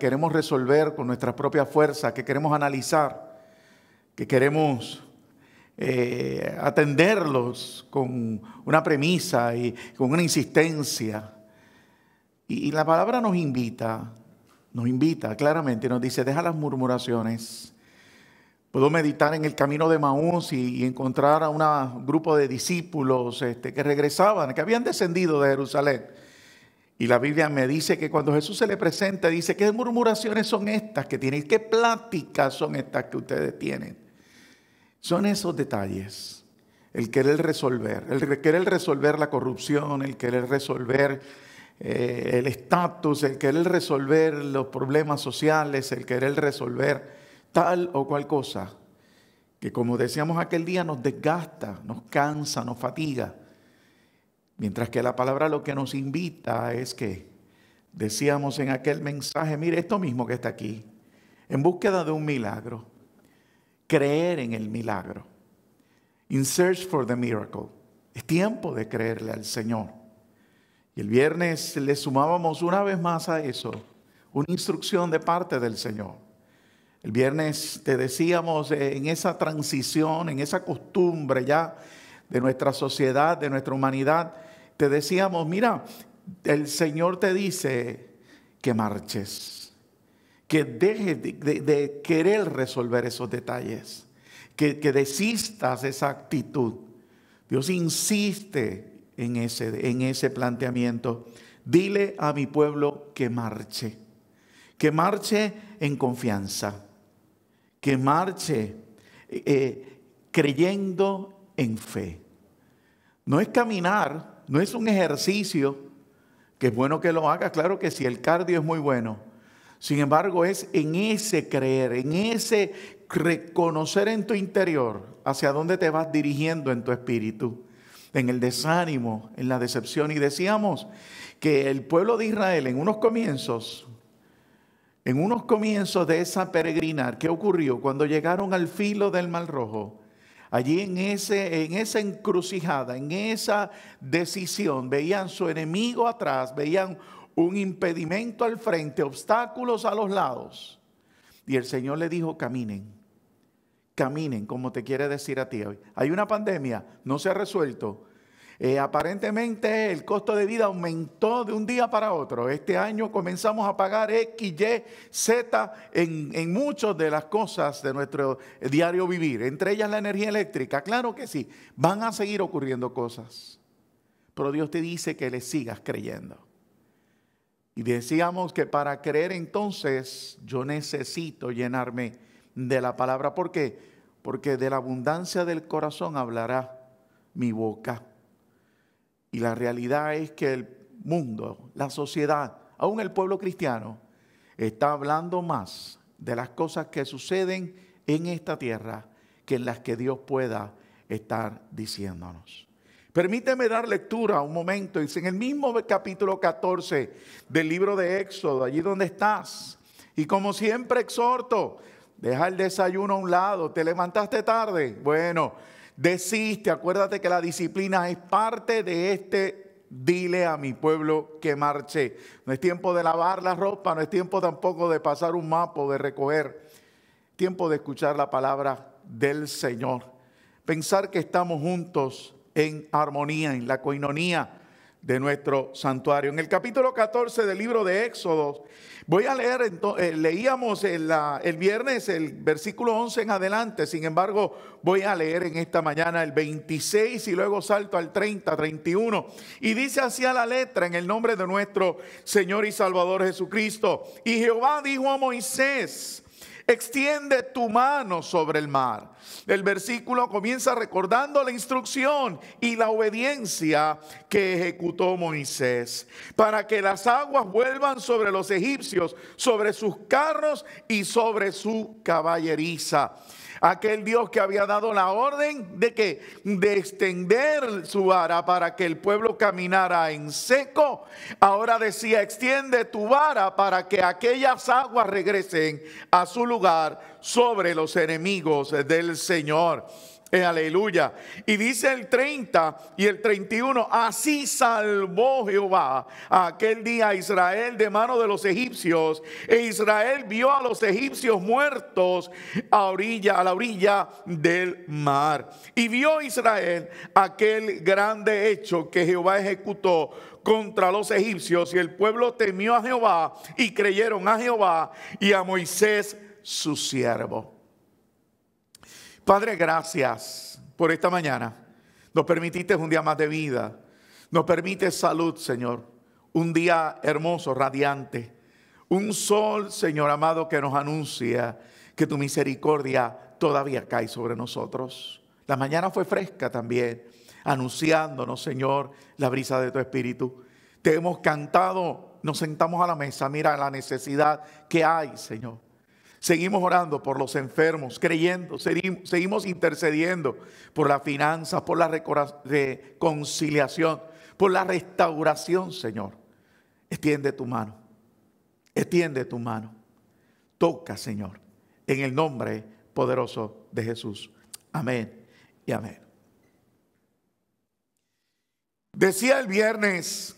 queremos resolver con nuestra propia fuerza, que queremos analizar, que queremos eh, atenderlos con una premisa y con una insistencia. Y, la palabra nos invita, nos invita claramente, nos dice, deja las murmuraciones. Puedo meditar en el camino de Maús y, encontrar a un grupo de discípulos este, que regresaban, que habían descendido de Jerusalén y la Biblia me dice que cuando Jesús se le presenta, dice, ¿qué murmuraciones son estas que tienen? ¿Qué pláticas son estas que ustedes tienen? Son esos detalles. El querer resolver, el querer resolver la corrupción, el querer resolver eh, el estatus, el querer resolver los problemas sociales, el querer resolver tal o cual cosa, que como decíamos aquel día nos desgasta, nos cansa, nos fatiga. Mientras que la palabra lo que nos invita es que decíamos en aquel mensaje, mire esto mismo que está aquí, en búsqueda de un milagro, creer en el milagro, in search for the miracle. Es tiempo de creerle al Señor. Y el viernes le sumábamos una vez más a eso, una instrucción de parte del Señor. El viernes te decíamos en esa transición, en esa costumbre ya de nuestra sociedad, de nuestra humanidad, te decíamos, mira, el Señor te dice que marches, que dejes de, querer resolver esos detalles, que, desistas esa actitud. Dios insiste en ese, en ese planteamiento. Dile a mi pueblo que marche, que marche en confianza, que marche eh, eh, creyendo en fe. No es caminar no es un ejercicio que es bueno que lo hagas, claro que si sí, el cardio es muy bueno. Sin embargo, es en ese creer, en ese reconocer en tu interior hacia dónde te vas dirigiendo en tu espíritu, en el desánimo, en la decepción. Y decíamos que el pueblo de Israel en unos comienzos, en unos comienzos de esa peregrinar, ¿qué ocurrió? Cuando llegaron al filo del Mar Rojo, Allí en, ese, en esa encrucijada, en esa decisión, veían su enemigo atrás, veían un impedimento al frente, obstáculos a los lados. Y el Señor le dijo, caminen, caminen, como te quiere decir a ti hoy. Hay una pandemia, no se ha resuelto, eh, aparentemente el costo de vida aumentó de un día para otro. Este año comenzamos a pagar X, Y, Z en, en muchas de las cosas de nuestro diario vivir, entre ellas la energía eléctrica. Claro que sí, van a seguir ocurriendo cosas, pero Dios te dice que le sigas creyendo. Y decíamos que para creer entonces yo necesito llenarme de la palabra. ¿Por qué? Porque de la abundancia del corazón hablará mi boca. Y la realidad es que el mundo, la sociedad, aún el pueblo cristiano, está hablando más de las cosas que suceden en esta tierra que en las que Dios pueda estar diciéndonos. Permíteme dar lectura un momento. Dice en el mismo capítulo 14 del libro de Éxodo, allí donde estás. Y como siempre exhorto, deja el desayuno a un lado. ¿Te levantaste tarde? Bueno, Deciste, acuérdate que la disciplina es parte de este dile a mi pueblo que marche. No es tiempo de lavar la ropa, no es tiempo tampoco de pasar un mapa, de recoger. Tiempo de escuchar la palabra del Señor. Pensar que estamos juntos en armonía, en la coinonía, de nuestro santuario. En el capítulo 14 del libro de Éxodo, voy a leer, entonces, eh, leíamos el, el viernes el versículo 11 en adelante, sin embargo voy a leer en esta mañana el 26 y luego salto al 30, 31. Y dice así a la letra en el nombre de nuestro Señor y Salvador Jesucristo. Y Jehová dijo a Moisés, extiende tu mano sobre el mar. El versículo comienza recordando la instrucción y la obediencia que ejecutó Moisés, para que las aguas vuelvan sobre los egipcios, sobre sus carros y sobre su caballeriza aquel Dios que había dado la orden de que de extender su vara para que el pueblo caminara en seco, ahora decía, extiende tu vara para que aquellas aguas regresen a su lugar sobre los enemigos del Señor aleluya. Y dice el 30 y el 31, así salvó Jehová aquel día a Israel de mano de los egipcios. E Israel vio a los egipcios muertos a, orilla, a la orilla del mar. Y vio Israel aquel grande hecho que Jehová ejecutó contra los egipcios. Y el pueblo temió a Jehová y creyeron a Jehová y a Moisés su siervo. Padre, gracias por esta mañana. Nos permitiste un día más de vida. Nos permites salud, Señor. Un día hermoso, radiante. Un sol, Señor amado, que nos anuncia que tu misericordia todavía cae sobre nosotros. La mañana fue fresca también, anunciándonos, Señor, la brisa de tu espíritu. Te hemos cantado, nos sentamos a la mesa, mira la necesidad que hay, Señor. Seguimos orando por los enfermos, creyendo, seguimos intercediendo por la finanza, por la reconciliación, por la restauración, Señor. Extiende tu mano, extiende tu mano. Toca, Señor, en el nombre poderoso de Jesús. Amén y amén. Decía el viernes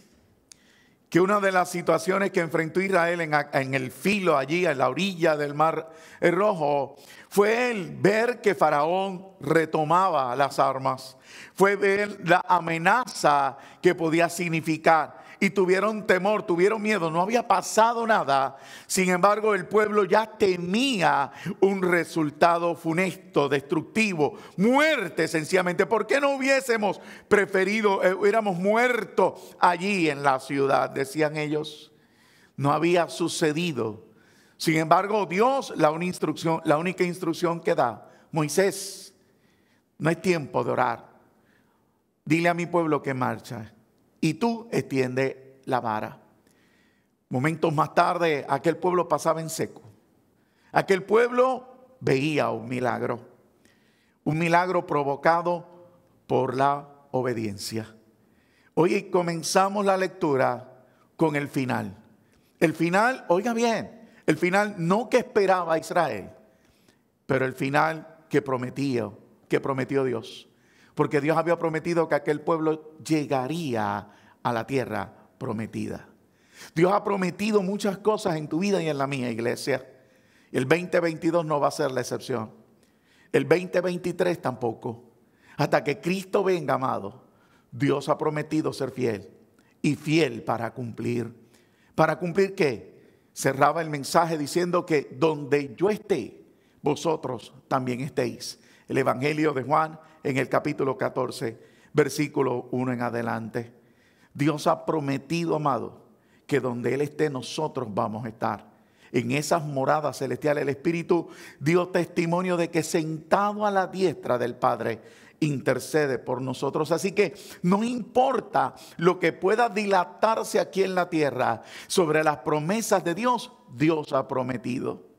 que una de las situaciones que enfrentó Israel en, el filo allí, en la orilla del mar rojo, fue el ver que Faraón retomaba las armas, fue ver la amenaza que podía significar y tuvieron temor, tuvieron miedo, no había pasado nada. Sin embargo, el pueblo ya temía un resultado funesto, destructivo, muerte sencillamente. ¿Por qué no hubiésemos preferido, eh, hubiéramos muerto allí en la ciudad? Decían ellos, no había sucedido. Sin embargo, Dios, la, instrucción, la única instrucción que da, Moisés, no hay tiempo de orar. Dile a mi pueblo que marcha y tú extiende la vara. Momentos más tarde, aquel pueblo pasaba en seco. Aquel pueblo veía un milagro, un milagro provocado por la obediencia. Hoy comenzamos la lectura con el final. El final, oiga bien, el final no que esperaba Israel, pero el final que prometió, que prometió Dios porque Dios había prometido que aquel pueblo llegaría a la tierra prometida. Dios ha prometido muchas cosas en tu vida y en la mía, iglesia. El 2022 no va a ser la excepción. El 2023 tampoco. Hasta que Cristo venga, amado, Dios ha prometido ser fiel y fiel para cumplir. ¿Para cumplir qué? Cerraba el mensaje diciendo que donde yo esté, vosotros también estéis. El Evangelio de Juan en el capítulo 14, versículo 1 en adelante. Dios ha prometido, amado, que donde Él esté nosotros vamos a estar. En esas moradas celestiales el Espíritu dio testimonio de que sentado a la diestra del Padre intercede por nosotros. Así que no importa lo que pueda dilatarse aquí en la tierra sobre las promesas de Dios, Dios ha prometido.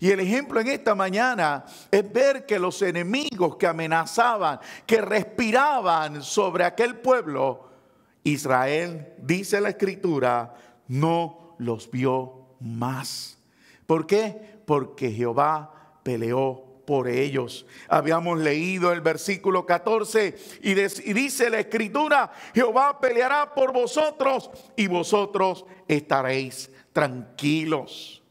Y el ejemplo en esta mañana es ver que los enemigos que amenazaban, que respiraban sobre aquel pueblo, Israel, dice la escritura, no los vio más. ¿Por qué? Porque Jehová peleó por ellos. Habíamos leído el versículo 14 y, dice la escritura, Jehová peleará por vosotros y vosotros estaréis tranquilos.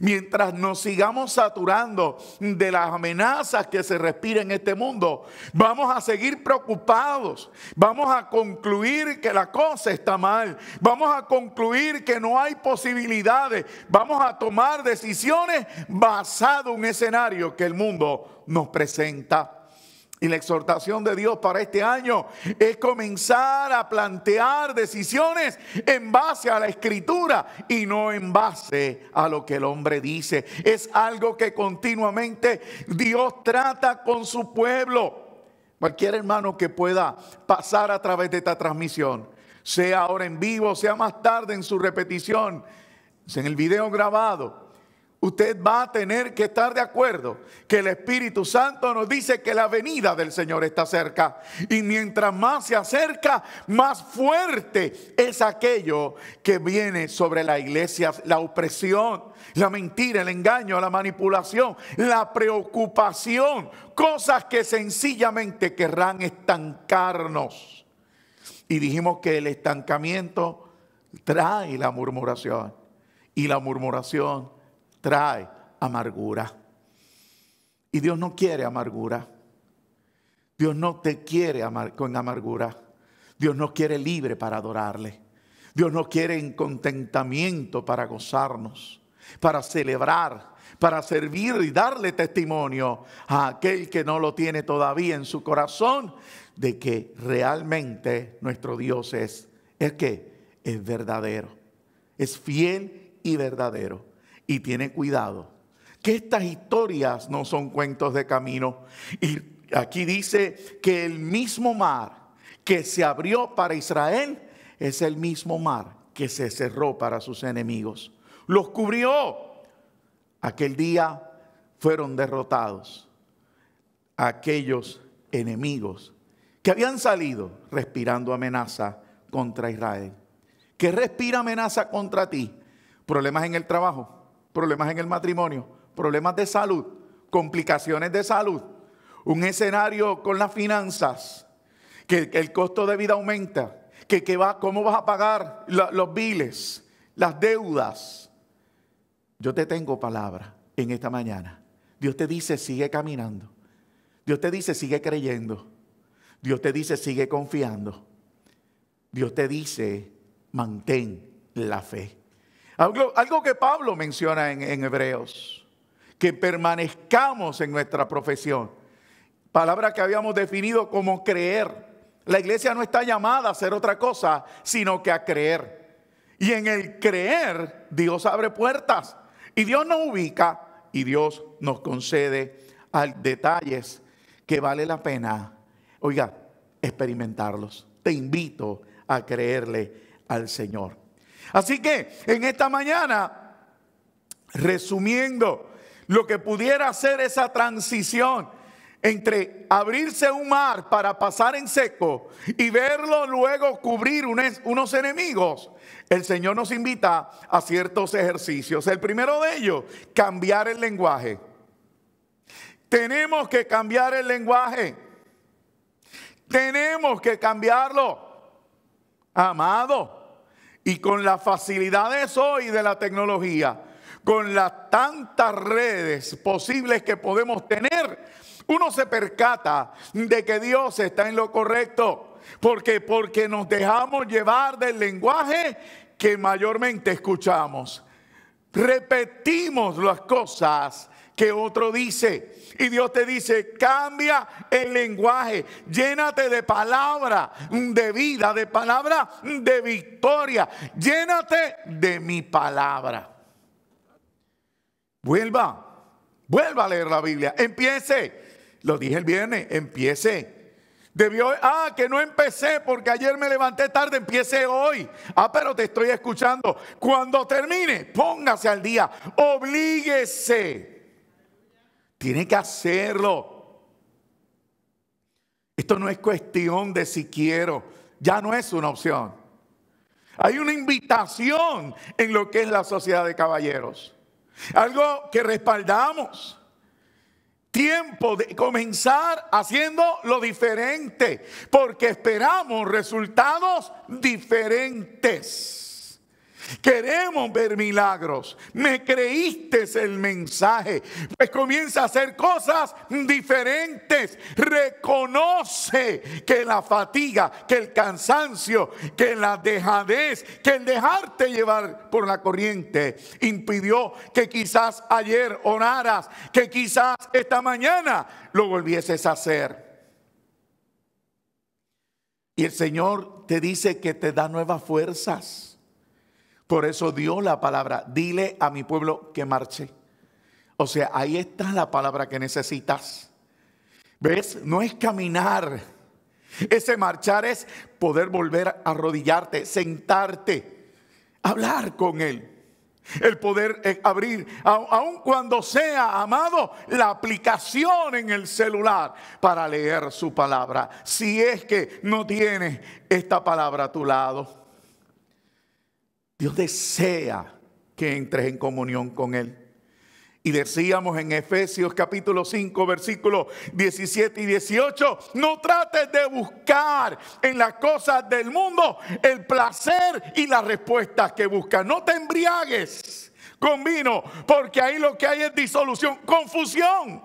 Mientras nos sigamos saturando de las amenazas que se respira en este mundo, vamos a seguir preocupados, vamos a concluir que la cosa está mal, vamos a concluir que no hay posibilidades, vamos a tomar decisiones basado en un escenario que el mundo nos presenta. Y la exhortación de Dios para este año es comenzar a plantear decisiones en base a la escritura y no en base a lo que el hombre dice. Es algo que continuamente Dios trata con su pueblo. Cualquier hermano que pueda pasar a través de esta transmisión, sea ahora en vivo, sea más tarde en su repetición, en el video grabado, usted va a tener que estar de acuerdo que el Espíritu Santo nos dice que la venida del Señor está cerca. Y mientras más se acerca, más fuerte es aquello que viene sobre la iglesia, la opresión, la mentira, el engaño, la manipulación, la preocupación, cosas que sencillamente querrán estancarnos. Y dijimos que el estancamiento trae la murmuración y la murmuración trae amargura. Y Dios no quiere amargura. Dios no te quiere con amargura. Dios no quiere libre para adorarle. Dios no quiere en contentamiento para gozarnos, para celebrar, para servir y darle testimonio a aquel que no lo tiene todavía en su corazón de que realmente nuestro Dios es, es que es verdadero, es fiel y verdadero y tiene cuidado, que estas historias no son cuentos de camino. Y aquí dice que el mismo mar que se abrió para Israel es el mismo mar que se cerró para sus enemigos. Los cubrió. Aquel día fueron derrotados aquellos enemigos que habían salido respirando amenaza contra Israel. ¿Qué respira amenaza contra ti? Problemas en el trabajo, problemas en el matrimonio, problemas de salud, complicaciones de salud, un escenario con las finanzas, que el costo de vida aumenta, que, que va, cómo vas a pagar los biles, las deudas. Yo te tengo palabra en esta mañana. Dios te dice, sigue caminando. Dios te dice, sigue creyendo. Dios te dice, sigue confiando. Dios te dice, mantén la fe. Algo, que Pablo menciona en, Hebreos, que permanezcamos en nuestra profesión. Palabra que habíamos definido como creer. La iglesia no está llamada a hacer otra cosa, sino que a creer. Y en el creer, Dios abre puertas. Y Dios nos ubica y Dios nos concede al detalles que vale la pena, oiga, experimentarlos. Te invito a creerle al Señor. Así que en esta mañana, resumiendo, lo que pudiera ser esa transición entre abrirse un mar para pasar en seco y verlo luego cubrir unos enemigos, el Señor nos invita a ciertos ejercicios. El primero de ellos, cambiar el lenguaje. Tenemos que cambiar el lenguaje. Tenemos que cambiarlo. Amado, y con las facilidades hoy de la tecnología, con las tantas redes posibles que podemos tener, uno se percata de que Dios está en lo correcto. Porque, porque nos dejamos llevar del lenguaje que mayormente escuchamos. Repetimos las cosas que otro dice. Y Dios te dice, cambia el lenguaje, llénate de palabra de vida, de palabra de victoria, llénate de mi palabra. Vuelva, vuelva a leer la Biblia, empiece, lo dije el viernes, empiece. Debió, ah, que no empecé porque ayer me levanté tarde, empiece hoy. Ah, pero te estoy escuchando. Cuando termine, póngase al día, oblíguese tiene que hacerlo. Esto no es cuestión de si quiero, ya no es una opción. Hay una invitación en lo que es la sociedad de caballeros. Algo que respaldamos. Tiempo de comenzar haciendo lo diferente, porque esperamos resultados diferentes. Queremos ver milagros. Me creíste el mensaje. Pues comienza a hacer cosas diferentes. Reconoce que la fatiga, que el cansancio, que la dejadez, que el dejarte llevar por la corriente impidió que quizás ayer oraras, que quizás esta mañana lo volvieses a hacer. Y el Señor te dice que te da nuevas fuerzas. Por eso dio la palabra, dile a mi pueblo que marche. O sea, ahí está la palabra que necesitas. ¿Ves? No es caminar. Ese marchar es poder volver a arrodillarte, sentarte, hablar con Él. El poder eh, abrir, aun cuando sea, amado, la aplicación en el celular para leer su palabra. Si es que no tienes esta palabra a tu lado. Dios desea que entres en comunión con Él. Y decíamos en Efesios capítulo 5, versículos 17 y 18, no trates de buscar en las cosas del mundo el placer y las respuestas que buscas. No te embriagues con vino, porque ahí lo que hay es disolución, confusión.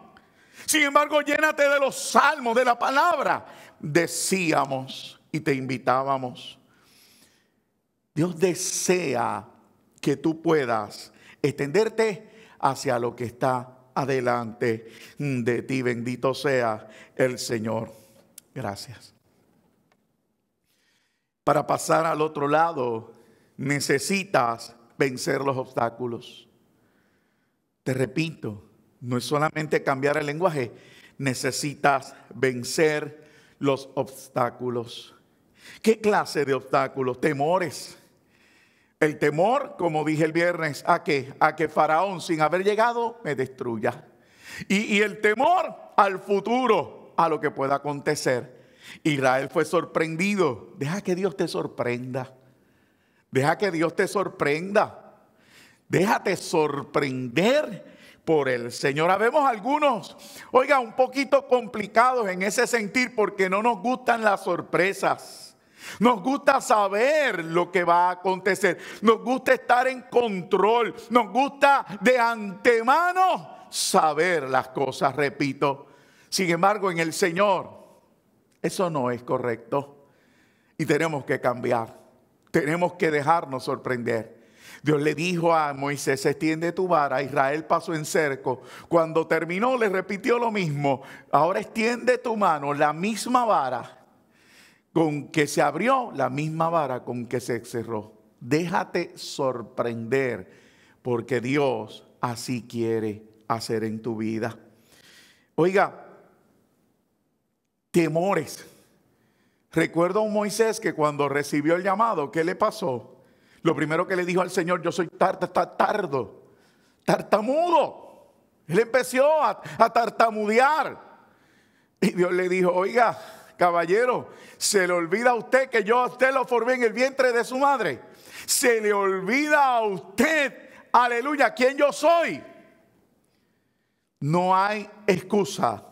Sin embargo, llénate de los salmos, de la palabra. Decíamos y te invitábamos Dios desea que tú puedas extenderte hacia lo que está adelante de ti. Bendito sea el Señor. Gracias. Para pasar al otro lado, necesitas vencer los obstáculos. Te repito, no es solamente cambiar el lenguaje, necesitas vencer los obstáculos. ¿Qué clase de obstáculos? Temores el temor, como dije el viernes, a que, a que Faraón sin haber llegado me destruya. Y, el temor al futuro, a lo que pueda acontecer. Israel fue sorprendido. Deja que Dios te sorprenda. Deja que Dios te sorprenda. Déjate sorprender por el Señor. Habemos algunos, oiga, un poquito complicados en ese sentir porque no nos gustan las sorpresas. Nos gusta saber lo que va a acontecer. Nos gusta estar en control. Nos gusta de antemano saber las cosas, repito. Sin embargo, en el Señor, eso no es correcto. Y tenemos que cambiar. Tenemos que dejarnos sorprender. Dios le dijo a Moisés, extiende tu vara. Israel pasó en cerco. Cuando terminó, le repitió lo mismo. Ahora extiende tu mano, la misma vara con que se abrió, la misma vara con que se cerró. Déjate sorprender, porque Dios así quiere hacer en tu vida. Oiga, temores. Recuerdo a un Moisés que cuando recibió el llamado, ¿qué le pasó? Lo primero que le dijo al Señor, yo soy tarta, tardo, tartamudo. Él empezó a, a tartamudear. Y Dios le dijo, oiga, Caballero, se le olvida a usted que yo a usted lo formé en el vientre de su madre. Se le olvida a usted, aleluya, quién yo soy. No hay excusa.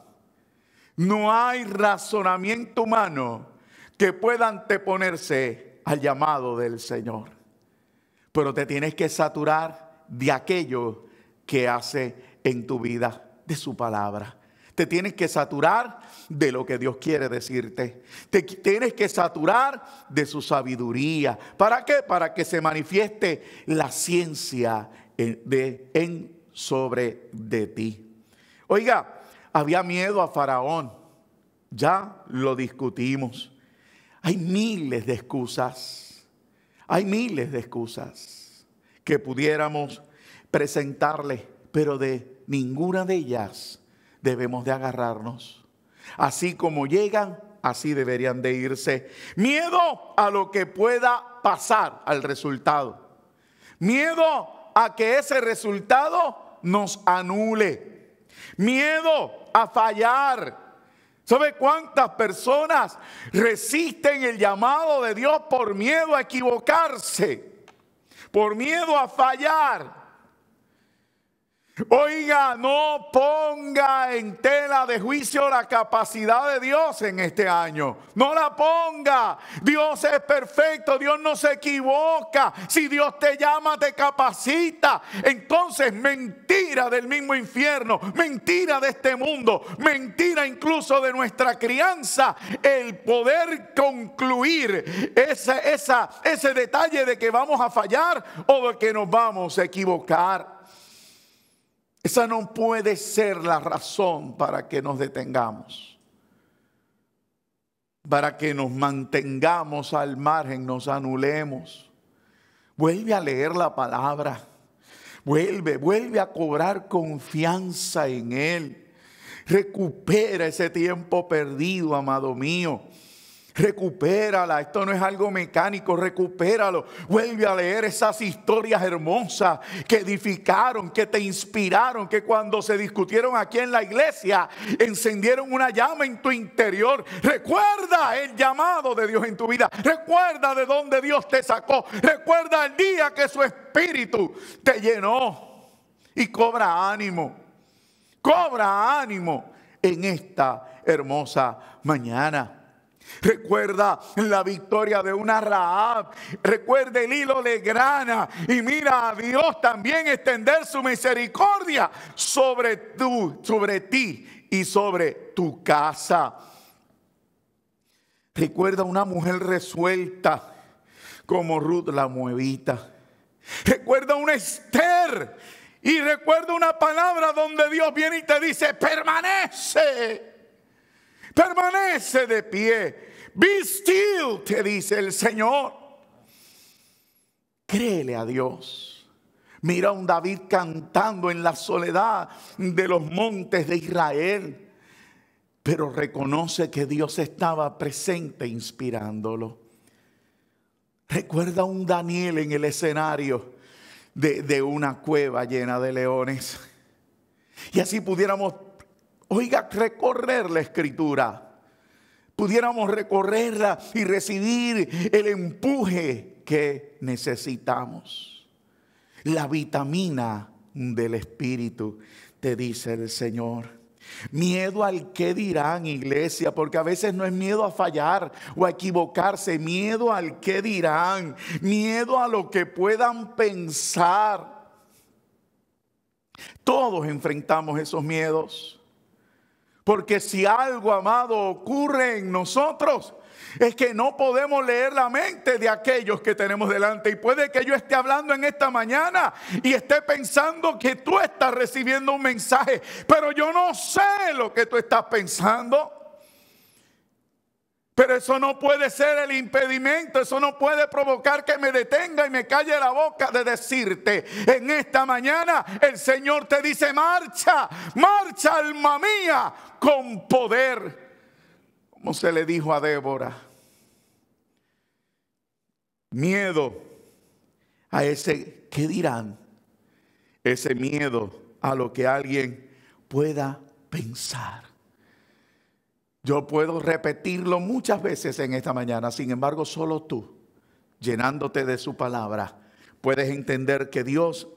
No hay razonamiento humano que pueda anteponerse al llamado del Señor. Pero te tienes que saturar de aquello que hace en tu vida, de su palabra. Te tienes que saturar de lo que Dios quiere decirte. Te tienes que saturar de su sabiduría. ¿Para qué? Para que se manifieste la ciencia eh, en, de, sobre de ti. Oiga, había miedo a Faraón. Ya lo discutimos. Hay miles de excusas. Hay miles de excusas que pudiéramos presentarle, pero de ninguna de ellas debemos de agarrarnos. Así como llegan, así deberían de irse. Miedo a lo que pueda pasar al resultado. Miedo a que ese resultado nos anule. Miedo a fallar. ¿Sabe cuántas personas resisten el llamado de Dios por miedo a equivocarse? Por miedo a fallar. Oiga, no ponga en tela de juicio la capacidad de Dios en este año. No la ponga. Dios es perfecto, Dios no se equivoca. Si Dios te llama, te capacita. Entonces, mentira del mismo infierno, mentira de este mundo, mentira incluso de nuestra crianza, el poder concluir esa, ese detalle de que vamos a fallar o de que nos vamos a equivocar. Esa no puede ser la razón para que nos detengamos, para que nos mantengamos al margen, nos anulemos. Vuelve a leer la palabra, vuelve, vuelve a cobrar confianza en Él. Recupera ese tiempo perdido, amado mío recupérala. Esto no es algo mecánico, recupéralo. Vuelve a leer esas historias hermosas que edificaron, que te inspiraron, que cuando se discutieron aquí en la iglesia, encendieron una llama en tu interior. Recuerda el llamado de Dios en tu vida. Recuerda de dónde Dios te sacó. Recuerda el día que su espíritu te llenó. Y cobra ánimo. Cobra ánimo en esta hermosa mañana. Recuerda la victoria de una Raab. Recuerda el hilo de grana. Y mira a Dios también extender su misericordia sobre tú, sobre ti y sobre tu casa. Recuerda una mujer resuelta como Ruth la Muevita. Recuerda una Esther. Y recuerda una palabra donde Dios viene y te dice, permanece. Permanece de pie. Be still, te dice el Señor. Créele a Dios. Mira a un David cantando en la soledad de los montes de Israel pero reconoce que Dios estaba presente inspirándolo. Recuerda a un Daniel en el escenario de, de, una cueva llena de leones. Y así pudiéramos oiga, recorrer la escritura. Pudiéramos recorrerla y recibir el empuje que necesitamos. La vitamina del Espíritu, te dice el Señor. Miedo al que dirán, iglesia, porque a veces no es miedo a fallar o a equivocarse, miedo al que dirán, miedo a lo que puedan pensar. Todos enfrentamos esos miedos. Porque si algo, amado, ocurre en nosotros, es que no podemos leer la mente de aquellos que tenemos delante. Y puede que yo esté hablando en esta mañana y esté pensando que tú estás recibiendo un mensaje, pero yo no sé lo que tú estás pensando. Pero eso no puede ser el impedimento, eso no puede provocar que me detenga y me calle la boca de decirte, en esta mañana el Señor te dice, marcha, marcha alma mía con poder, como se le dijo a Débora. Miedo a ese, ¿qué dirán? Ese miedo a lo que alguien pueda pensar. Yo puedo repetirlo muchas veces en esta mañana, sin embargo, solo tú, llenándote de su palabra, puedes entender que Dios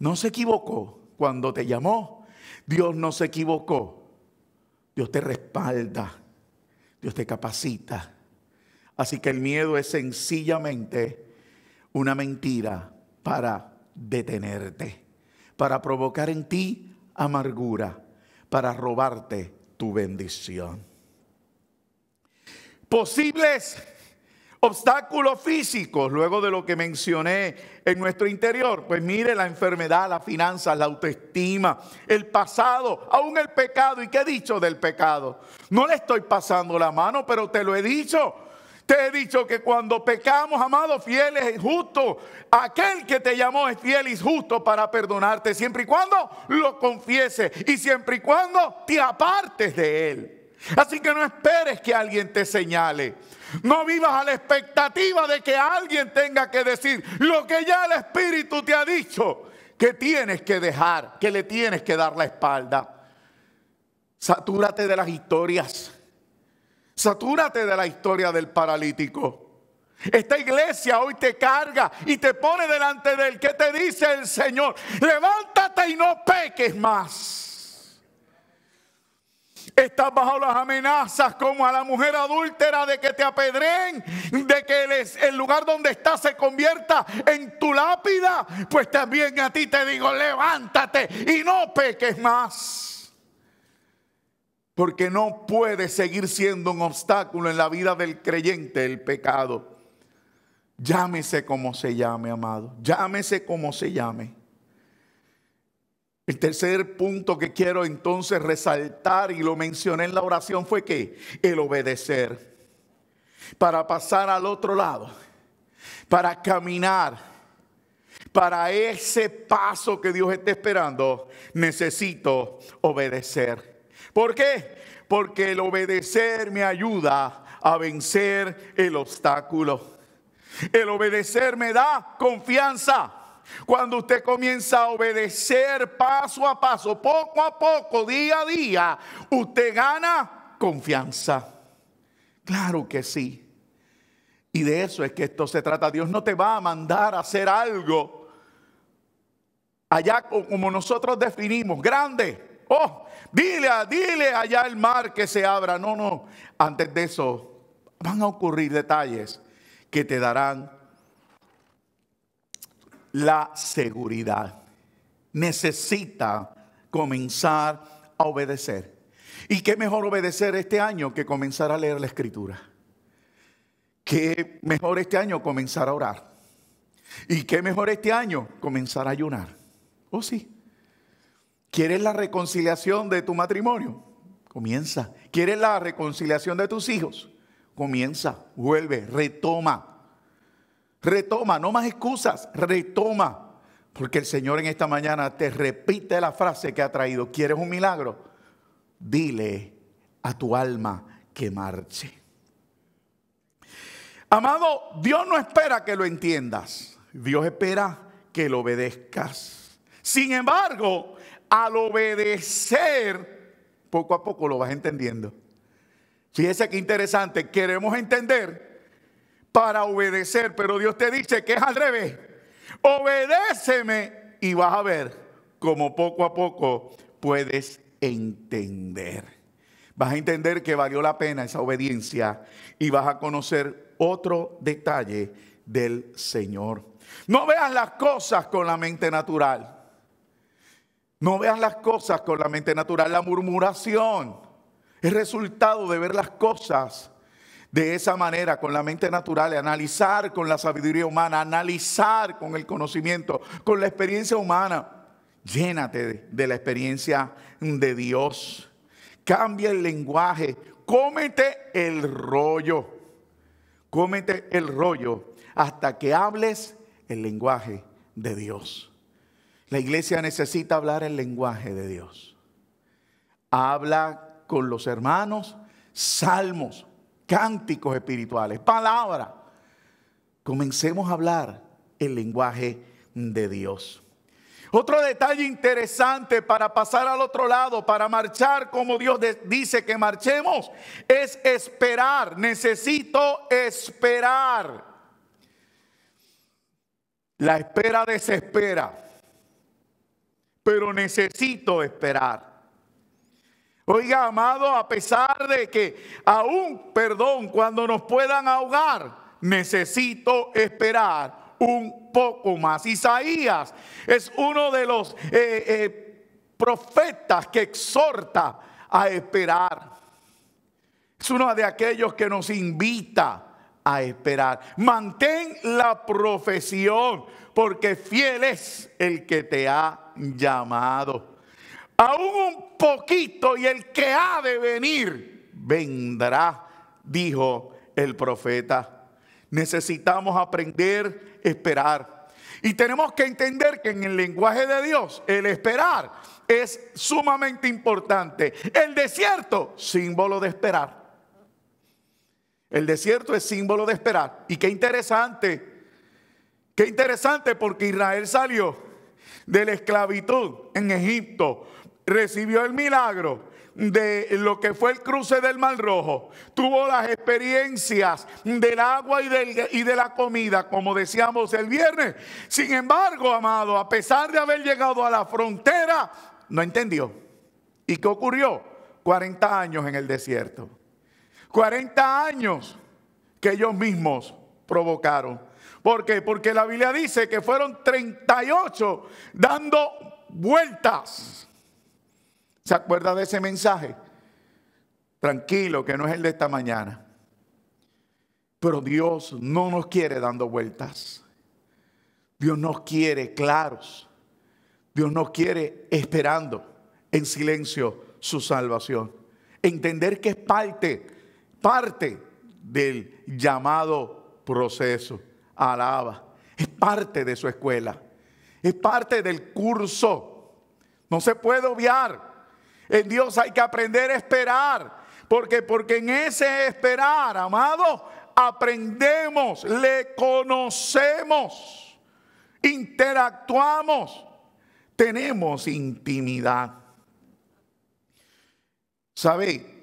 no se equivocó cuando te llamó. Dios no se equivocó. Dios te respalda. Dios te capacita. Así que el miedo es sencillamente una mentira para detenerte, para provocar en ti amargura, para robarte tu bendición. Posibles obstáculos físicos, luego de lo que mencioné en nuestro interior, pues mire la enfermedad, las finanzas, la autoestima, el pasado, aún el pecado. ¿Y qué he dicho del pecado? No le estoy pasando la mano, pero te lo he dicho. Te he dicho que cuando pecamos, amado, fiel y justo. Aquel que te llamó es fiel y justo para perdonarte, siempre y cuando lo confieses y siempre y cuando te apartes de él. Así que no esperes que alguien te señale. No vivas a la expectativa de que alguien tenga que decir lo que ya el Espíritu te ha dicho, que tienes que dejar, que le tienes que dar la espalda. Satúrate de las historias Satúrate de la historia del paralítico. Esta iglesia hoy te carga y te pone delante del que te dice el Señor? Levántate y no peques más. Estás bajo las amenazas como a la mujer adúltera de que te apedreen, de que el lugar donde estás se convierta en tu lápida. Pues también a ti te digo, levántate y no peques más porque no puede seguir siendo un obstáculo en la vida del creyente el pecado. Llámese como se llame, amado. Llámese como se llame. El tercer punto que quiero entonces resaltar y lo mencioné en la oración fue que el obedecer para pasar al otro lado, para caminar, para ese paso que Dios está esperando, necesito obedecer. ¿Por qué? Porque el obedecer me ayuda a vencer el obstáculo. El obedecer me da confianza. Cuando usted comienza a obedecer paso a paso, poco a poco, día a día, usted gana confianza. Claro que sí. Y de eso es que esto se trata. Dios no te va a mandar a hacer algo allá como nosotros definimos, grande. Oh, Dile, dile allá el mar que se abra. No, no. Antes de eso, van a ocurrir detalles que te darán la seguridad. Necesita comenzar a obedecer. ¿Y qué mejor obedecer este año que comenzar a leer la escritura? ¿Qué mejor este año comenzar a orar? ¿Y qué mejor este año comenzar a ayunar? ¿O sí? ¿Quieres la reconciliación de tu matrimonio? Comienza. ¿Quieres la reconciliación de tus hijos? Comienza, vuelve, retoma. Retoma, no más excusas, retoma. Porque el Señor en esta mañana te repite la frase que ha traído. ¿Quieres un milagro? Dile a tu alma que marche. Amado, Dios no espera que lo entiendas. Dios espera que lo obedezcas. Sin embargo, al obedecer, poco a poco lo vas entendiendo. Fíjese qué interesante, queremos entender para obedecer, pero Dios te dice que es al revés. Obedéceme y vas a ver cómo poco a poco puedes entender. Vas a entender que valió la pena esa obediencia y vas a conocer otro detalle del Señor. No veas las cosas con la mente natural. No veas las cosas con la mente natural. La murmuración es resultado de ver las cosas de esa manera, con la mente natural, analizar con la sabiduría humana, analizar con el conocimiento, con la experiencia humana. Llénate de la experiencia de Dios. Cambia el lenguaje. Cómete el rollo. Cómete el rollo hasta que hables el lenguaje de Dios. La iglesia necesita hablar el lenguaje de Dios. Habla con los hermanos salmos, cánticos espirituales, palabra. Comencemos a hablar el lenguaje de Dios. Otro detalle interesante para pasar al otro lado, para marchar como Dios dice que marchemos, es esperar. Necesito esperar. La espera desespera pero necesito esperar. Oiga, amado, a pesar de que aún, perdón, cuando nos puedan ahogar, necesito esperar un poco más. Isaías es uno de los eh, eh, profetas que exhorta a esperar. Es uno de aquellos que nos invita a esperar. Mantén la profesión, porque fiel es el que te ha llamado. Aún un poquito y el que ha de venir vendrá, dijo el profeta. Necesitamos aprender a esperar. Y tenemos que entender que en el lenguaje de Dios el esperar es sumamente importante. El desierto, símbolo de esperar. El desierto es símbolo de esperar. Y qué interesante, qué interesante porque Israel salió de la esclavitud en Egipto, recibió el milagro de lo que fue el cruce del Mar Rojo, tuvo las experiencias del agua y, y de la comida, como decíamos el viernes. Sin embargo, amado, a pesar de haber llegado a la frontera, no entendió. ¿Y qué ocurrió? 40 años en el desierto. 40 años que ellos mismos provocaron. ¿Por qué? Porque la Biblia dice que fueron 38 dando vueltas. ¿Se acuerda de ese mensaje? Tranquilo, que no es el de esta mañana. Pero Dios no nos quiere dando vueltas. Dios nos quiere claros. Dios nos quiere esperando en silencio su salvación. Entender que es parte, parte del llamado proceso alaba. Es parte de su escuela. Es parte del curso. No se puede obviar. En Dios hay que aprender a esperar. Porque, porque en ese esperar, amado, aprendemos, le conocemos, interactuamos, tenemos intimidad. ¿Sabe?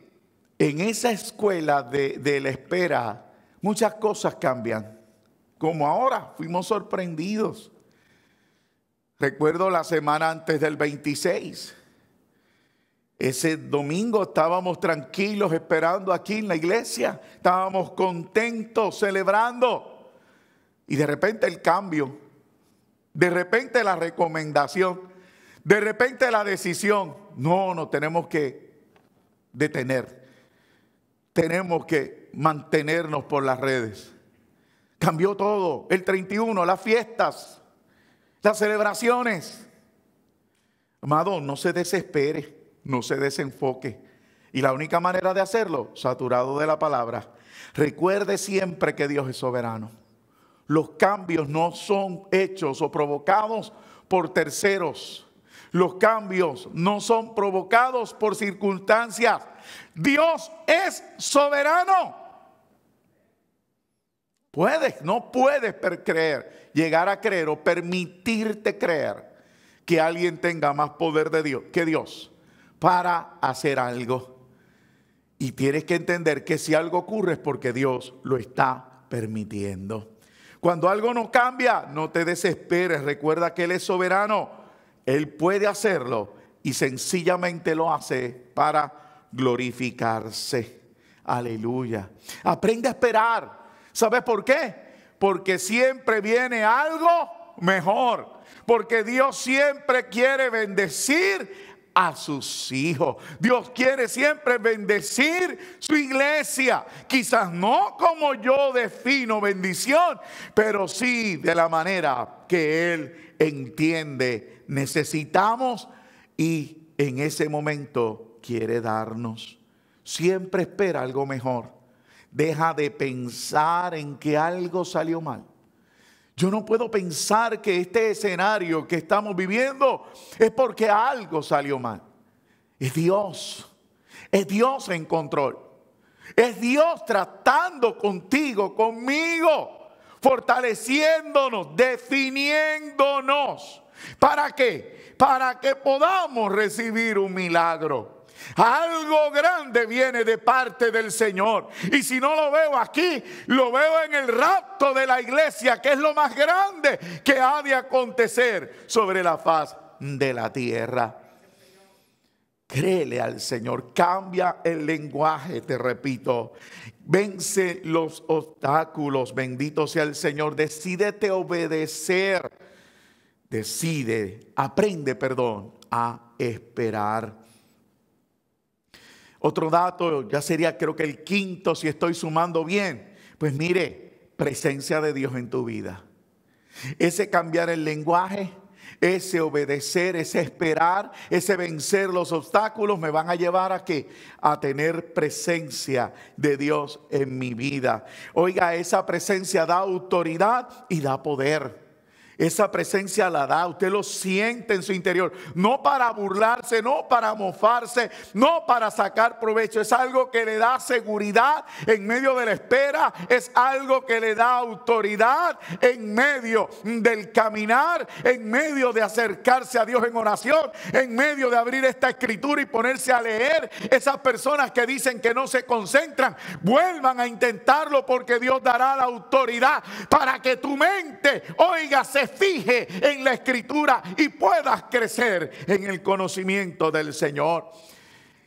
En esa escuela de, de la espera, muchas cosas cambian como ahora, fuimos sorprendidos. Recuerdo la semana antes del 26. Ese domingo estábamos tranquilos esperando aquí en la iglesia, estábamos contentos, celebrando. Y de repente el cambio, de repente la recomendación, de repente la decisión. No, nos tenemos que detener, tenemos que mantenernos por las redes Cambió todo. El 31, las fiestas, las celebraciones. Amado, no se desespere, no se desenfoque. Y la única manera de hacerlo, saturado de la palabra. Recuerde siempre que Dios es soberano. Los cambios no son hechos o provocados por terceros. Los cambios no son provocados por circunstancias. Dios es soberano. Puedes, no puedes creer, llegar a creer o permitirte creer que alguien tenga más poder de Dios que Dios para hacer algo. Y tienes que entender que si algo ocurre es porque Dios lo está permitiendo. Cuando algo no cambia, no te desesperes. Recuerda que Él es soberano. Él puede hacerlo y sencillamente lo hace para glorificarse. Aleluya. Aprende a esperar. ¿Sabes por qué? Porque siempre viene algo mejor. Porque Dios siempre quiere bendecir a sus hijos. Dios quiere siempre bendecir su iglesia. Quizás no como yo defino bendición, pero sí de la manera que Él entiende. Necesitamos y en ese momento quiere darnos. Siempre espera algo mejor. Deja de pensar en que algo salió mal. Yo no puedo pensar que este escenario que estamos viviendo es porque algo salió mal. Es Dios. Es Dios en control. Es Dios tratando contigo, conmigo, fortaleciéndonos, definiéndonos. ¿Para qué? Para que podamos recibir un milagro. Algo grande viene de parte del Señor. Y si no lo veo aquí, lo veo en el rapto de la iglesia, que es lo más grande que ha de acontecer sobre la faz de la tierra. Créele al Señor, cambia el lenguaje, te repito. Vence los obstáculos, bendito sea el Señor. Decídete obedecer. Decide, aprende, perdón, a esperar. Otro dato, ya sería creo que el quinto, si estoy sumando bien. Pues mire, presencia de Dios en tu vida. Ese cambiar el lenguaje, ese obedecer, ese esperar, ese vencer los obstáculos me van a llevar a que a tener presencia de Dios en mi vida. Oiga, esa presencia da autoridad y da poder. Esa presencia la da, usted lo siente en su interior. No para burlarse, no para mofarse, no para sacar provecho. Es algo que le da seguridad en medio de la espera. Es algo que le da autoridad en medio del caminar, en medio de acercarse a Dios en oración, en medio de abrir esta escritura y ponerse a leer. Esas personas que dicen que no se concentran, vuelvan a intentarlo porque Dios dará la autoridad para que tu mente oiga, fije en la escritura y puedas crecer en el conocimiento del Señor.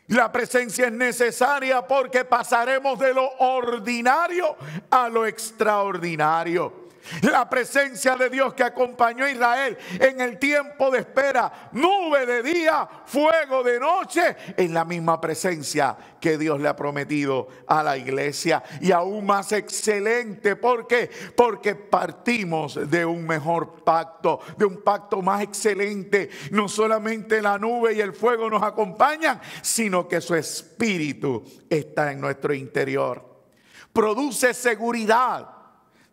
La presencia es necesaria porque pasaremos de lo ordinario a lo extraordinario. La presencia de Dios que acompañó a Israel en el tiempo de espera, nube de día, fuego de noche, en la misma presencia que Dios le ha prometido a la iglesia y aún más excelente, ¿por qué? Porque partimos de un mejor pacto, de un pacto más excelente, no solamente la nube y el fuego nos acompañan, sino que su espíritu está en nuestro interior. Produce seguridad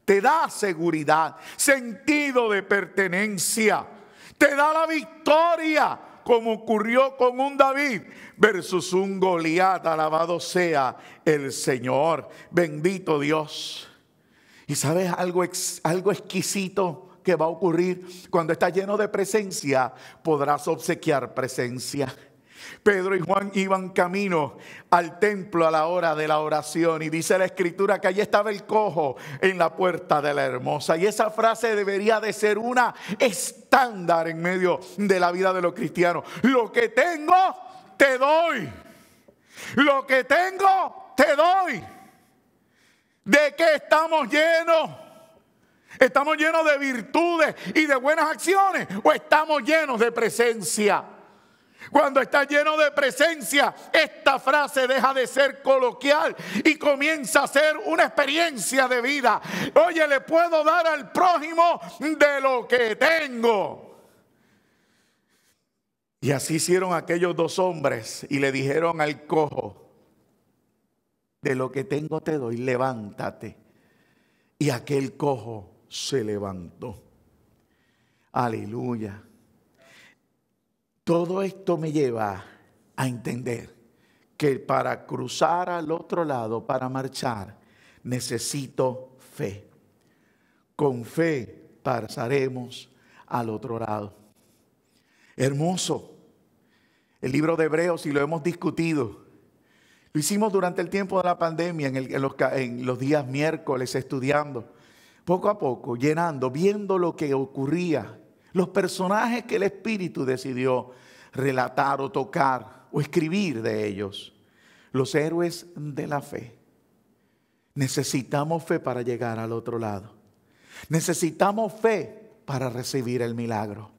te da seguridad, sentido de pertenencia, te da la victoria, como ocurrió con un David versus un Goliat. Alabado sea el Señor, bendito Dios. Y sabes algo, algo exquisito que va a ocurrir cuando estás lleno de presencia, podrás obsequiar presencia. Pedro y Juan iban camino al templo a la hora de la oración y dice la escritura que allí estaba el cojo en la puerta de la hermosa. Y esa frase debería de ser una estándar en medio de la vida de los cristianos. Lo que tengo, te doy. Lo que tengo, te doy. ¿De qué estamos llenos? ¿Estamos llenos de virtudes y de buenas acciones o estamos llenos de presencia? Cuando está lleno de presencia, esta frase deja de ser coloquial y comienza a ser una experiencia de vida. Oye, le puedo dar al prójimo de lo que tengo. Y así hicieron aquellos dos hombres y le dijeron al cojo, de lo que tengo te doy, levántate. Y aquel cojo se levantó. Aleluya. Todo esto me lleva a entender que para cruzar al otro lado, para marchar, necesito fe. Con fe pasaremos al otro lado. Hermoso. El libro de Hebreos, y lo hemos discutido, lo hicimos durante el tiempo de la pandemia, en, en los días miércoles, estudiando, poco a poco, llenando, viendo lo que ocurría los personajes que el Espíritu decidió relatar o tocar o escribir de ellos, los héroes de la fe. Necesitamos fe para llegar al otro lado. Necesitamos fe para recibir el milagro.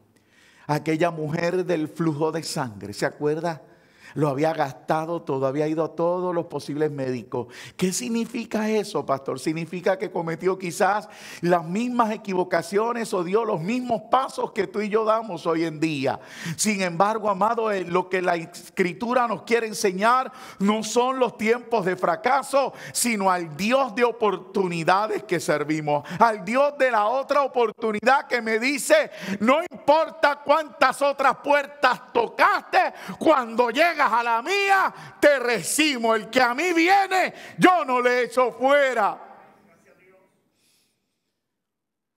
Aquella mujer del flujo de sangre, ¿se acuerda? lo había gastado todo, había ido a todos los posibles médicos. ¿Qué significa eso, pastor? Significa que cometió quizás las mismas equivocaciones o dio los mismos pasos que tú y yo damos hoy en día. Sin embargo, amado, eh, lo que la escritura nos quiere enseñar no son los tiempos de fracaso, sino al Dios de oportunidades que servimos, al Dios de la otra oportunidad que me dice, no importa cuántas otras puertas tocaste, cuando llega a la mía, te recibo. El que a mí viene, yo no le echo fuera.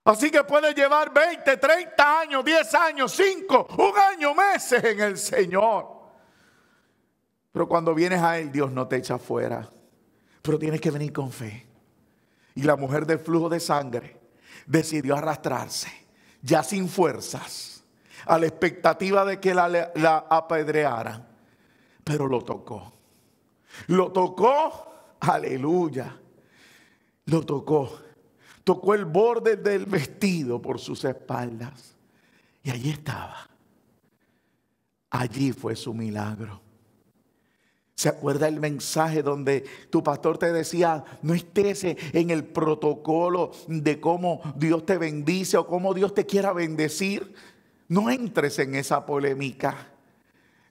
Así que puede llevar 20, 30 años, 10 años, 5, un año, meses en el Señor. Pero cuando vienes a Él, Dios no te echa fuera. Pero tienes que venir con fe. Y la mujer del flujo de sangre decidió arrastrarse, ya sin fuerzas, a la expectativa de que la apedrearan pero lo tocó. Lo tocó, aleluya. Lo tocó. Tocó el borde del vestido por sus espaldas. Y allí estaba. Allí fue su milagro. ¿Se acuerda el mensaje donde tu pastor te decía, no estés en el protocolo de cómo Dios te bendice o cómo Dios te quiera bendecir? No entres en esa polémica.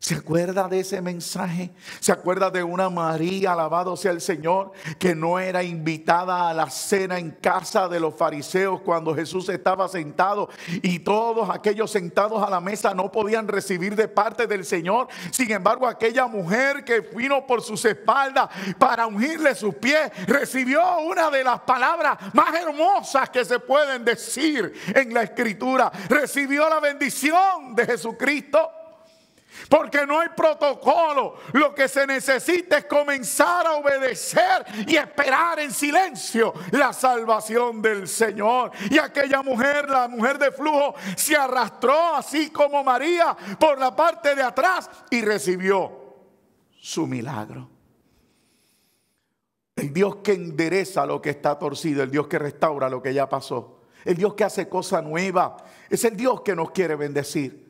¿Se acuerda de ese mensaje? ¿Se acuerda de una María, alabado sea el Señor, que no era invitada a la cena en casa de los fariseos cuando Jesús estaba sentado y todos aquellos sentados a la mesa no podían recibir de parte del Señor? Sin embargo, aquella mujer que vino por sus espaldas para ungirle sus pies, recibió una de las palabras más hermosas que se pueden decir en la Escritura. Recibió la bendición de Jesucristo. Porque no hay protocolo. Lo que se necesita es comenzar a obedecer y esperar en silencio la salvación del Señor. Y aquella mujer, la mujer de flujo, se arrastró así como María por la parte de atrás y recibió su milagro. El Dios que endereza lo que está torcido, el Dios que restaura lo que ya pasó, el Dios que hace cosa nueva, es el Dios que nos quiere bendecir.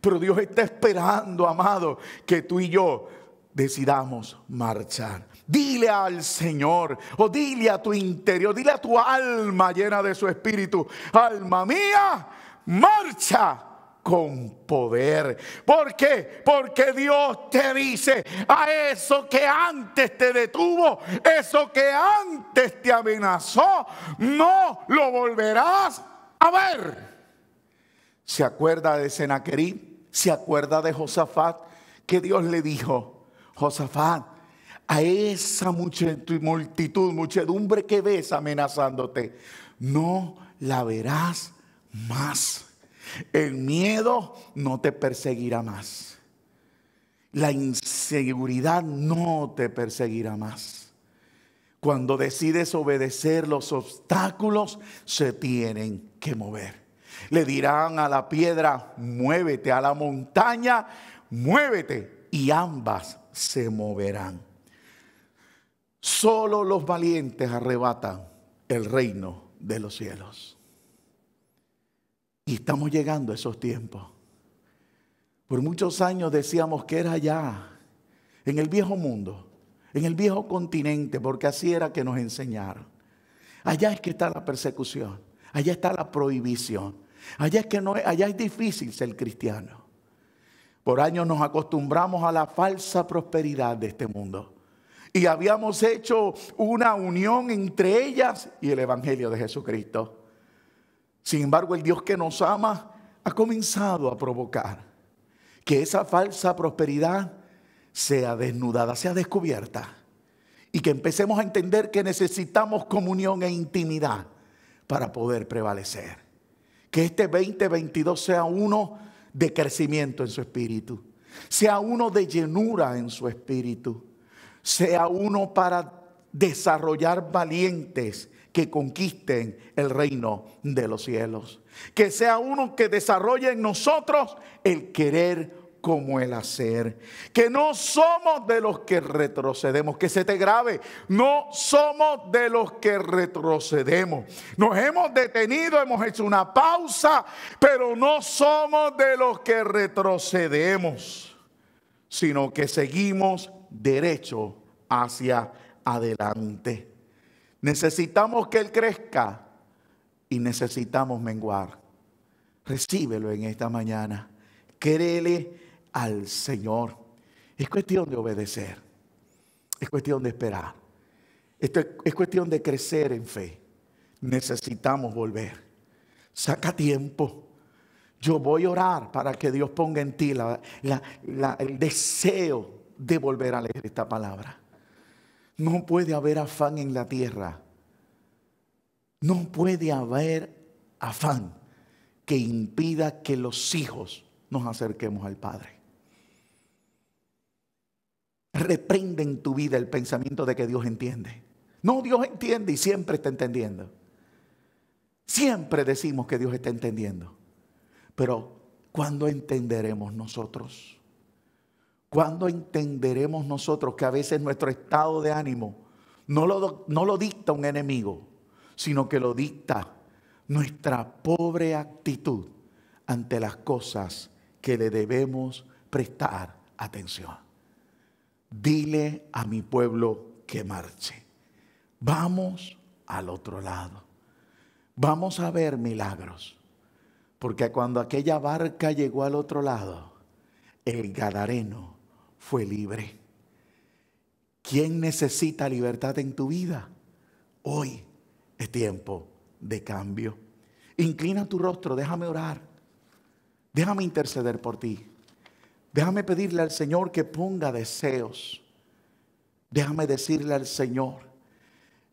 Pero Dios está esperando, amado, que tú y yo decidamos marchar. Dile al Señor, o dile a tu interior, dile a tu alma llena de su espíritu, alma mía, marcha con poder. ¿Por qué? Porque Dios te dice a eso que antes te detuvo, eso que antes te amenazó, no lo volverás a ver. Se acuerda de Senaquerí? se acuerda de Josafat, que Dios le dijo, Josafat, a esa multitud, muchedumbre que ves amenazándote, no la verás más. El miedo no te perseguirá más. La inseguridad no te perseguirá más. Cuando decides obedecer, los obstáculos se tienen que mover. Le dirán a la piedra, muévete, a la montaña, muévete. Y ambas se moverán. Solo los valientes arrebatan el reino de los cielos. Y estamos llegando a esos tiempos. Por muchos años decíamos que era allá, en el viejo mundo, en el viejo continente, porque así era que nos enseñaron. Allá es que está la persecución, allá está la prohibición. Allá es que no allá es difícil ser cristiano. Por años nos acostumbramos a la falsa prosperidad de este mundo. Y habíamos hecho una unión entre ellas y el Evangelio de Jesucristo. Sin embargo, el Dios que nos ama ha comenzado a provocar que esa falsa prosperidad sea desnudada, sea descubierta. Y que empecemos a entender que necesitamos comunión e intimidad para poder prevalecer. Que este 2022 sea uno de crecimiento en su espíritu, sea uno de llenura en su espíritu, sea uno para desarrollar valientes que conquisten el reino de los cielos. Que sea uno que desarrolle en nosotros el querer como el hacer. Que no somos de los que retrocedemos, que se te grave. no somos de los que retrocedemos. Nos hemos detenido, hemos hecho una pausa, pero no somos de los que retrocedemos, sino que seguimos derecho hacia adelante. Necesitamos que Él crezca y necesitamos menguar. Recíbelo en esta mañana. Créele al Señor. Es cuestión de obedecer. Es cuestión de esperar. Esto es cuestión de crecer en fe. Necesitamos volver. Saca tiempo. Yo voy a orar para que Dios ponga en ti el deseo de volver a leer esta palabra. No puede haber afán en la tierra. No puede haber afán que impida que los hijos nos acerquemos al Padre. Reprende en tu vida el pensamiento de que Dios entiende. No, Dios entiende y siempre está entendiendo. Siempre decimos que Dios está entendiendo. Pero ¿cuándo entenderemos nosotros? ¿Cuándo entenderemos nosotros que a veces nuestro estado de ánimo no lo, no lo dicta un enemigo, sino que lo dicta nuestra pobre actitud ante las cosas que le debemos prestar atención? dile a mi pueblo que marche. Vamos al otro lado. Vamos a ver milagros. Porque cuando aquella barca llegó al otro lado, el Gadareno fue libre. ¿Quién necesita libertad en tu vida? Hoy es tiempo de cambio. Inclina tu rostro, déjame orar. Déjame interceder por ti. Déjame pedirle al Señor que ponga deseos. Déjame decirle al Señor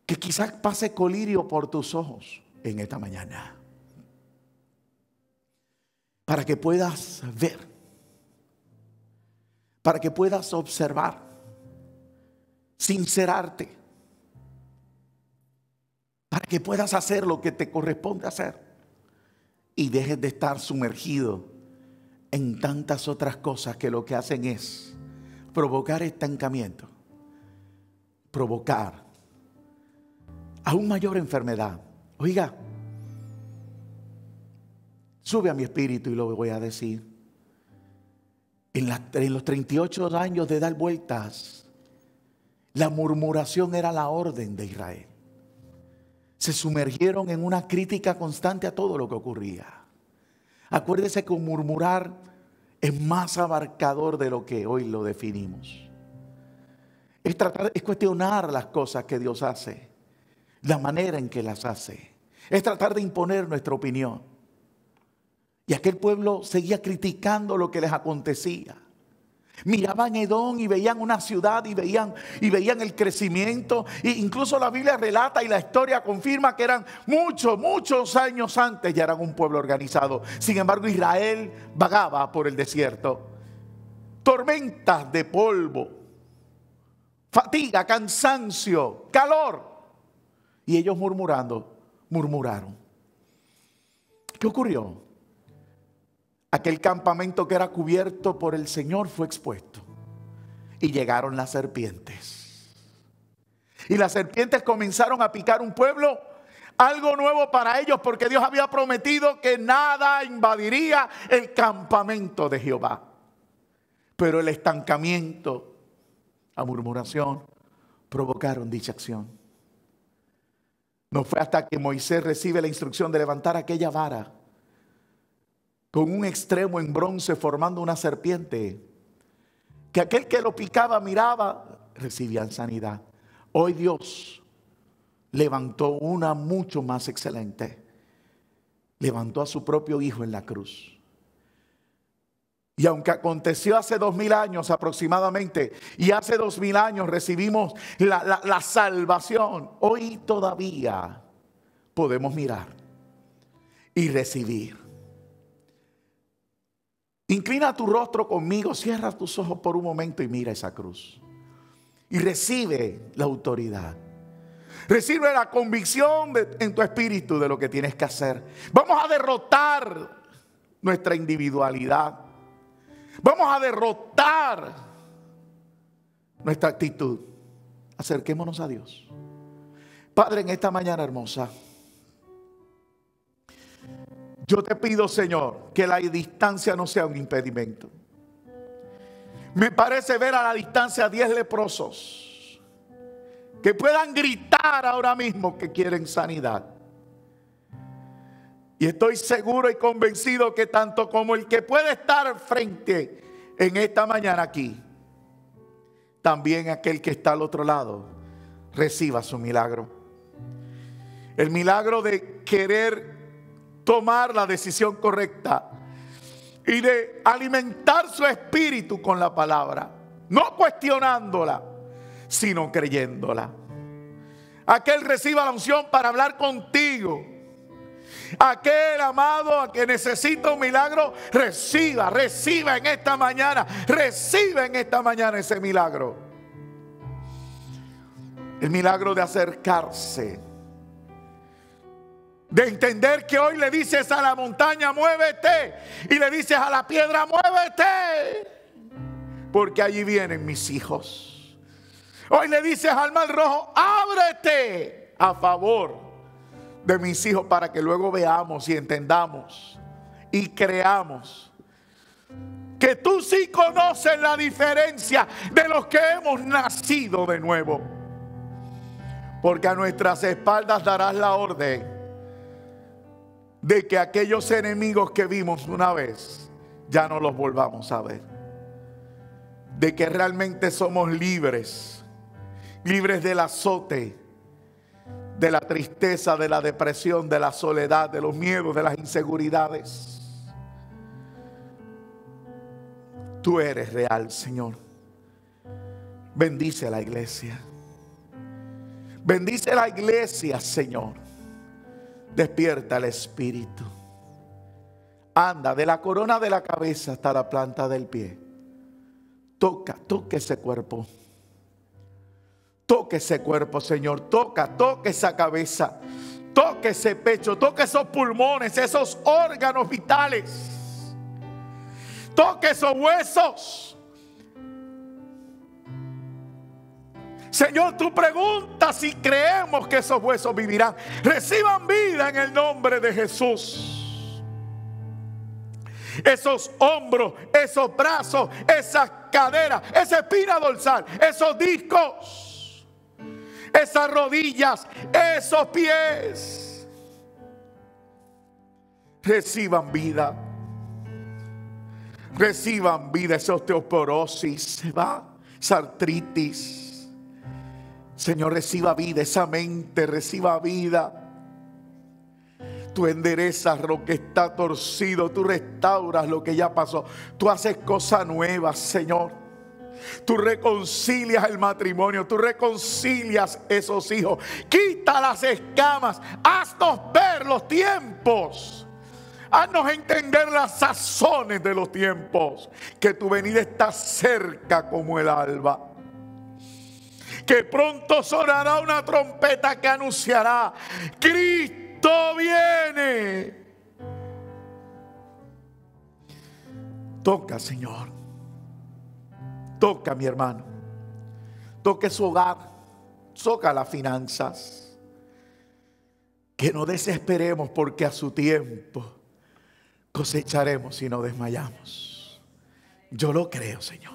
que quizás pase colirio por tus ojos en esta mañana. Para que puedas ver. Para que puedas observar. Sincerarte. Para que puedas hacer lo que te corresponde hacer. Y dejes de estar sumergido en tantas otras cosas que lo que hacen es provocar estancamiento, provocar aún mayor enfermedad. Oiga, sube a mi espíritu y lo voy a decir. En, en, los 38 años de dar vueltas, la murmuración era la orden de Israel. Se sumergieron en una crítica constante a todo lo que ocurría. Acuérdese que murmurar es más abarcador de lo que hoy lo definimos. Es tratar, es cuestionar las cosas que Dios hace, la manera en que las hace. Es tratar de imponer nuestra opinión. Y aquel pueblo seguía criticando lo que les acontecía. Miraban Edón y veían una ciudad y veían, y veían el crecimiento. E incluso la Biblia relata y la historia confirma que eran muchos, muchos años antes ya eran un pueblo organizado. Sin embargo, Israel vagaba por el desierto. Tormentas de polvo, fatiga, cansancio, calor. Y ellos murmurando, murmuraron. ¿Qué ocurrió? Aquel campamento que era cubierto por el Señor fue expuesto. Y llegaron las serpientes. Y las serpientes comenzaron a picar un pueblo algo nuevo para ellos, porque Dios había prometido que nada invadiría el campamento de Jehová. Pero el estancamiento, la murmuración, provocaron dicha acción. No fue hasta que Moisés recibe la instrucción de levantar aquella vara con un extremo en bronce formando una serpiente, que aquel que lo picaba miraba, recibía sanidad. Hoy Dios levantó una mucho más excelente. Levantó a su propio hijo en la cruz. Y aunque aconteció hace dos mil años aproximadamente, y hace dos mil años recibimos la salvación, hoy todavía podemos mirar y recibir Inclina tu rostro conmigo, cierra tus ojos por un momento y mira esa cruz. Y recibe la autoridad. Recibe la convicción en tu espíritu de lo que tienes que hacer. Vamos a derrotar nuestra individualidad. Vamos a derrotar nuestra actitud. Acerquémonos a Dios. Padre, en esta mañana hermosa. Yo te pido, Señor, que la distancia no sea un impedimento. Me parece ver a la distancia 10 leprosos que puedan gritar ahora mismo que quieren sanidad. Y estoy seguro y convencido que tanto como el que puede estar frente en esta mañana aquí, también aquel que está al otro lado reciba su milagro. El milagro de querer tomar la decisión correcta y de alimentar su espíritu con la palabra, no cuestionándola, sino creyéndola. Aquel reciba la unción para hablar contigo. Aquel amado a que necesita un milagro, reciba, reciba en esta mañana, reciba en esta mañana ese milagro. El milagro de acercarse de entender que hoy le dices a la montaña, muévete, y le dices a la piedra, muévete, porque allí vienen mis hijos. Hoy le dices al mar rojo, ábrete a favor de mis hijos para que luego veamos y entendamos y creamos que tú sí conoces la diferencia de los que hemos nacido de nuevo. Porque a nuestras espaldas darás la orden de que aquellos enemigos que vimos una vez ya no los volvamos a ver. De que realmente somos libres, libres del azote, de la tristeza, de la depresión, de la soledad, de los miedos, de las inseguridades. Tú eres real, Señor. Bendice la iglesia. Bendice la iglesia, Señor. Despierta el espíritu. Anda de la corona de la cabeza hasta la planta del pie. Toca, toque ese cuerpo. toque ese cuerpo, Señor. Toca, toca esa cabeza. toque ese pecho. toque esos pulmones, esos órganos vitales. toque esos huesos. Señor, tú preguntas si creemos que esos huesos vivirán. Reciban vida en el nombre de Jesús. Esos hombros, esos brazos, esas caderas, esa espina dorsal, esos discos, esas rodillas, esos pies. Reciban vida. Reciban vida. Esa osteoporosis se va, esa artritis Señor, reciba vida, esa mente reciba vida. Tú enderezas lo que está torcido, tú restauras lo que ya pasó, tú haces cosas nuevas, Señor. Tú reconcilias el matrimonio, tú reconcilias esos hijos. Quita las escamas, haznos ver los tiempos. Haznos entender las sazones de los tiempos, que tu venida está cerca como el alba que pronto sonará una trompeta que anunciará, Cristo viene. Toca, Señor. Toca, mi hermano. toca su hogar. Toca las finanzas. Que no desesperemos porque a su tiempo cosecharemos y no desmayamos. Yo lo creo, Señor.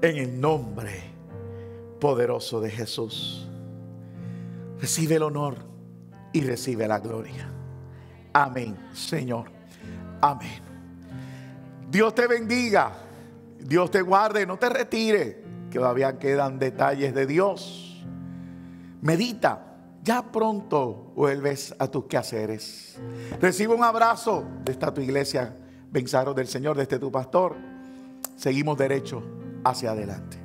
En el nombre poderoso de Jesús. Recibe el honor y recibe la gloria. Amén, Señor. Amén. Dios te bendiga. Dios te guarde. No te retire. Que todavía quedan detalles de Dios. Medita. Ya pronto vuelves a tus quehaceres. Recibe un abrazo de esta tu iglesia. Benzaro del Señor, desde este tu pastor. Seguimos derecho hacia adelante.